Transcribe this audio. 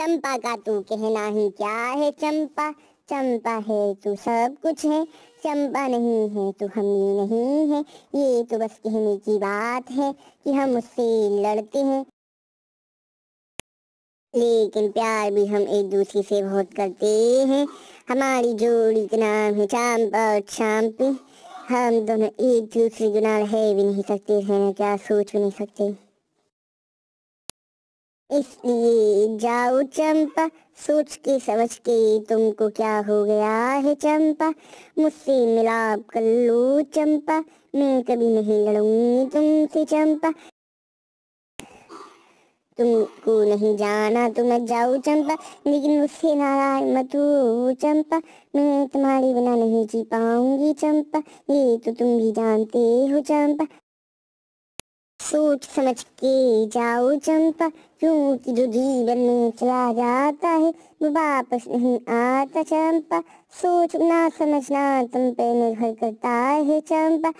चंपा का तू कहना ही क्या है चंपा चंपा है तू सब कुछ है चंपा नहीं है तो हम ही नहीं है ये तो बस कहने की बात है कि हम उससे लड़ते हैं लेकिन प्यार भी हम एक दूसरे से बहुत करते हैं हमारी जोड़ी का नाम है चांपा और चांपी हम दोनों एक दूसरे गुनाल है भी नहीं सकते हैं क्या सोच भी नहीं सकते इसलिए जाओ चंपा सोच के समझ के तुमको क्या हो गया है चंपा मुझसे मिलाप कर लो चंपा मैं कभी नहीं लड़ूंगी तुमसे चंपा तुमको नहीं जाना तो मैं जाऊ चंपा लेकिन मुझसे नाराज मत हो चंपा मैं तुम्हारे बिना नहीं जी पाऊंगी चंपा ये तो तुम भी जानते हो चंपा सोच समझ के जाओ चंपा क्योंकि जो जीवन में चला जाता है वो वापस नहीं आता चंपा सोच ना समझना तुम पे निर्भर करता है चंपा